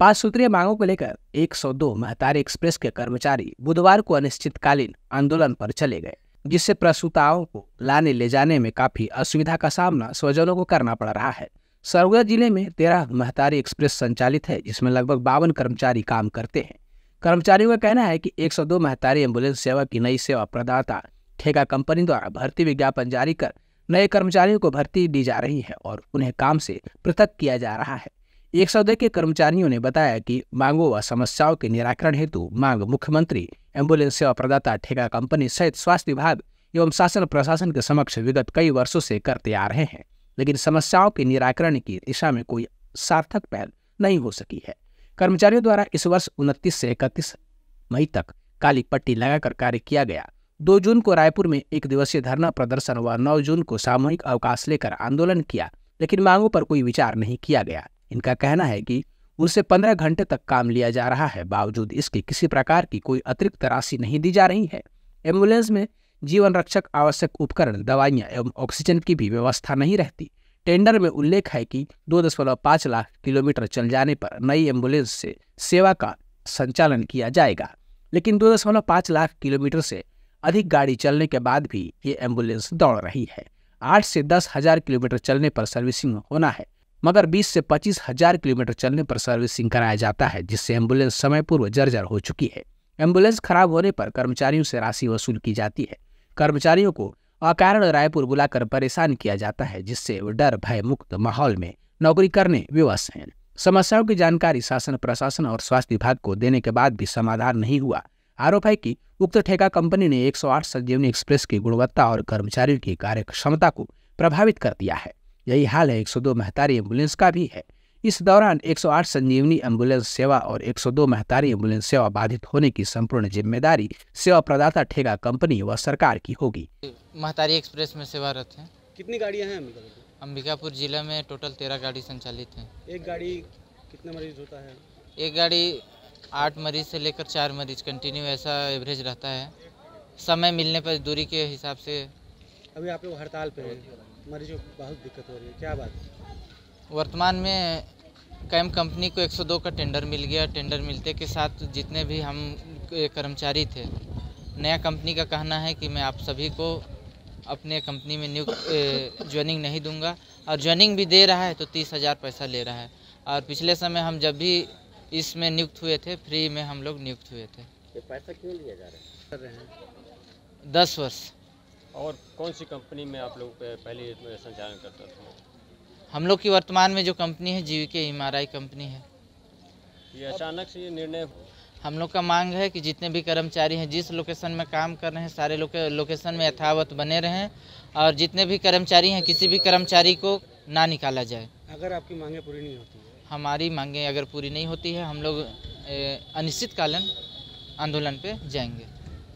पांच सूत्रीय मांगों को लेकर 102 महतारी एक्सप्रेस के कर्मचारी बुधवार को अनिश्चितकालीन आंदोलन पर चले गए जिससे प्रसूताओं को लाने ले जाने में काफी असुविधा का सामना स्वजनों को करना पड़ रहा है सरगुजा जिले में तेरह महतारी एक्सप्रेस संचालित है जिसमें लगभग बावन कर्मचारी काम करते हैं कर्मचारियों का कहना है कि 102 महतारी एम्बुलेंस सेवा की नई सेवा प्रदाता ठेका कंपनी द्वारा भर्ती विज्ञापन जारी कर नए कर्मचारियों को भर्ती दी जा रही है और उन्हें काम से पृथक किया जा रहा है एक सौदे के कर्मचारियों ने बताया कि मांगों व समस्याओं के निराकरण हेतु मांग मुख्यमंत्री एम्बुलेंस सेवा प्रदाता ठेका कंपनी सहित स्वास्थ्य विभाग एवं शासन प्रशासन के समक्ष विगत कई वर्षों से करते आ रहे हैं लेकिन समस्याओं के निराकरण की दिशा में कोई सार्थक पहल नहीं हो सकी है कर्मचारियों द्वारा इस वर्ष उनतीस से इकतीस मई तक काली पट्टी लगाकर कार्य किया गया दो जून को रायपुर में एक दिवसीय धरना प्रदर्शन व नौ जून को सामूहिक अवकाश लेकर आंदोलन किया लेकिन मांगों पर कोई विचार नहीं किया गया इनका कहना है कि उनसे पंद्रह घंटे तक काम लिया जा रहा है बावजूद इसके किसी प्रकार की कोई अतिरिक्त राशि नहीं दी जा रही है एम्बुलेंस में जीवन रक्षक आवश्यक उपकरण दवाइयाँ एवं ऑक्सीजन की भी व्यवस्था नहीं रहती टेंडर में उल्लेख है कि दो दशमलव पाँच लाख किलोमीटर चल जाने पर नई एम्बुलेंस से सेवा का संचालन किया जाएगा लेकिन दो दशमलव पाँच लाख किलोमीटर से अधिक गाड़ी चलने के बाद भी ये एम्बुलेंस दौड़ रही है आठ से दस हजार किलोमीटर चलने पर सर्विसिंग होना है मगर 20 से पच्चीस हजार किलोमीटर चलने पर सर्विसिंग कराया जाता है जिससे एम्बुलेंस समय पूर्व जर्जर हो चुकी है एम्बुलेंस खराब होने पर कर्मचारियों से राशि वसूल की जाती है कर्मचारियों को अकारण रायपुर बुलाकर परेशान किया जाता है जिससे डर भय मुक्त माहौल में नौकरी करने विवश हैं समस्याओं की जानकारी शासन प्रशासन और स्वास्थ्य विभाग को देने के बाद भी समाधान नहीं हुआ आरोप है कि उक्त ठेका कंपनी ने 108 संजीवनी एक्सप्रेस की गुणवत्ता और कर्मचारियों की कार्य क्षमता को प्रभावित कर दिया है यही हाल है 102 महतारी एम्बुलेंस का भी है इस दौरान 108 संजीवनी एम्बुलेंस सेवा और 102 महतारी एम्बुलेंस सेवा बाधित होने की संपूर्ण जिम्मेदारी सेवा प्रदाता ठेगा कंपनी व सरकार की होगी महतारी एक्सप्रेस में सेवारत है कितनी गाड़ियां हैं अंबिकापुर जिला में टोटल तेरह गाड़ी संचालित हैं एक गाड़ी कितने मरीज होता है एक गाड़ी आठ मरीज से लेकर चार मरीज कंटिन्यू ऐसा एवरेज रहता है समय मिलने पर दूरी के हिसाब से अभी आप लोग हड़ताल पे हैं मरीजों को बहुत दिक्कत हो रही है क्या बात है वर्तमान में कैम कंपनी को 102 का टेंडर मिल गया टेंडर मिलते के साथ जितने भी हम कर्मचारी थे नया कंपनी का कहना है कि मैं आप सभी को अपने कंपनी में नियुक्त ज्वाइनिंग नहीं दूंगा और ज्वाइनिंग भी दे रहा है तो तीस हज़ार पैसा ले रहा है और पिछले समय हम जब भी इसमें नियुक्त हुए थे फ्री में हम लोग नियुक्त हुए थे ये पैसा क्यों लिया जा रहा है दस वर्ष और कौन सी कंपनी में आप लोग पहले संचालन करता था हम लोग की वर्तमान में जो कंपनी है जीविका एम कंपनी है ये अचानक से ये निर्णय हम लोग का मांग है कि जितने भी कर्मचारी हैं जिस लोकेशन में काम कर रहे हैं सारे लोके, लोकेशन में यथावत बने रहें और जितने भी कर्मचारी हैं किसी भी कर्मचारी को ना निकाला जाए अगर आपकी मांगे पूरी नहीं होती है हमारी मांगे अगर पूरी नहीं होती है हम लोग अनिश्चितकालीन आंदोलन पे जाएंगे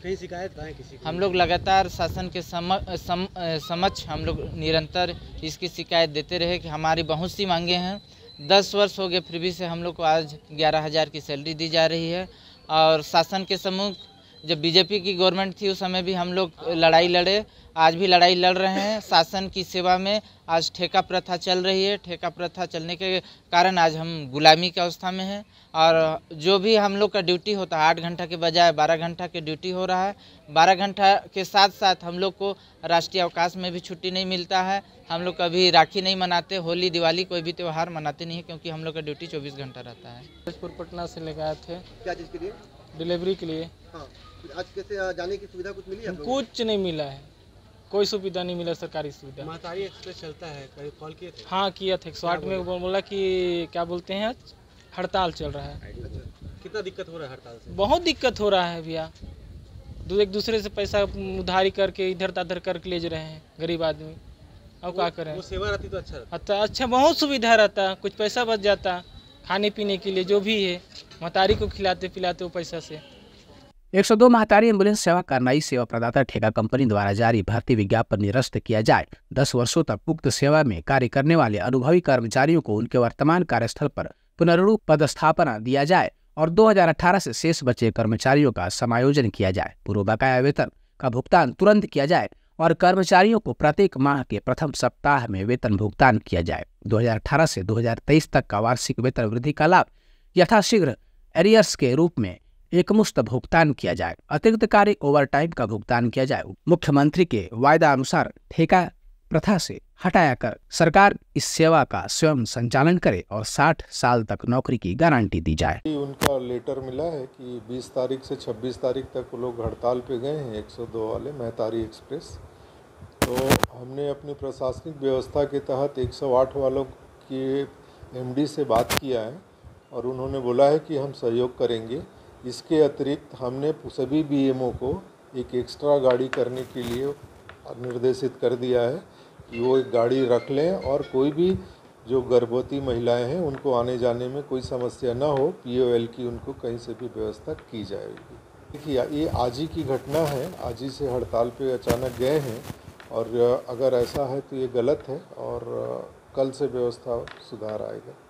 कहीं शिकायत कहाँ किसी हम लोग लगातार शासन के समक्ष हम लोग निरंतर इसकी शिकायत देते रहे कि हमारी बहुत सी मांगे हैं दस वर्ष हो गए फिर भी से हम लोग को आज ग्यारह हज़ार की सैलरी दी जा रही है और शासन के सम्मुख जब बीजेपी की गवर्नमेंट थी उस समय भी हम लोग लड़ाई लड़े आज भी लड़ाई लड़ रहे हैं शासन की सेवा में आज ठेका प्रथा चल रही है ठेका प्रथा चलने के कारण आज हम गुलामी की अवस्था में हैं और जो भी हम लोग का ड्यूटी होता है आठ घंटा के बजाय बारह घंटा के ड्यूटी हो रहा है बारह घंटा के साथ साथ हम लोग को राष्ट्रीय अवकाश में भी छुट्टी नहीं मिलता है हम लोग कभी राखी नहीं मनाते होली दिवाली कोई भी त्यौहार मनाते नहीं है क्योंकि हम लोग का ड्यूटी चौबीस घंटा रहता है पटना से लेकर आए थे क्या चीज़ के लिए डिलीवरी के लिए हाँ आज कैसे जाने की सुविधा कुछ मिली है कुछ नहीं मिला है कोई सुविधा नहीं मिला सरकारी सुविधा चलता है कॉल किए थे हाँ किया था एक सौ आठ में बोला कि क्या बोलते हैं हड़ताल चल रहा है अच्छा, कितना दिक्कत हो रहा है हड़ताल से बहुत दिक्कत हो रहा है भैया एक दूसरे से पैसा उधारी करके इधर उधर करके ले जा रहे हैं गरीब आदमी अब क्या करें वो सेवा रहती तो अच्छा रहता अच्छा अच्छा बहुत सुविधा रहता कुछ पैसा बच जाता खाने पीने के लिए जो भी है महतारी को खिलाते पिलाते वो पैसा से 102 महतारी एम्बुलेंस सेवा कार्रवाई सेवा प्रदाता ठेका कंपनी द्वारा जारी भर्ती विज्ञापन निरस्त किया जाए 10 वर्षों तक उक्त सेवा में कार्य करने वाले अनुभवी कर्मचारियों को उनके वर्तमान कार्यस्थल पर पुनरूप पदस्थापना दिया जाए और 2018 से शेष बचे कर्मचारियों का समायोजन किया जाए पूर्व बकाया वेतन का भुगतान तुरंत किया जाए और कर्मचारियों को प्रत्येक माह के प्रथम सप्ताह में वेतन भुगतान किया जाए दो से दो तक का वार्षिक वेतन वृद्धि का लाभ यथाशीघ्र एरियर्स के रूप में एकमुश्त भुगतान किया जाए अतिरिक्त कार्य ओवरटाइम का भुगतान किया जाए मुख्यमंत्री के वायदा अनुसार ठेका प्रथा से हटाया कर सरकार इस सेवा का स्वयं संचालन करे और 60 साल तक नौकरी की गारंटी दी जाए उनका लेटर मिला है कि 20 तारीख से 26 तारीख तक लोग हड़ताल पे गए हैं 102 वाले महतारी एक्सप्रेस तो हमने अपनी प्रशासनिक व्यवस्था के तहत 108 वालों के एमडी से बात किया है और उन्होंने बोला है कि हम सहयोग करेंगे इसके अतिरिक्त हमने सभी बीएमओ को एक एक्स्ट्रा गाड़ी करने के लिए निर्देशित कर दिया है कि वो एक गाड़ी रख लें और कोई भी जो गर्भवती महिलाएं हैं उनको आने जाने में कोई समस्या ना हो पीओएल की उनको कहीं से भी व्यवस्था की जाएगी देखिए ये आज ही की घटना है आज ही से हड़ताल पे अचानक गए हैं और अगर ऐसा है तो ये गलत है और कल से व्यवस्था सुधार आएगा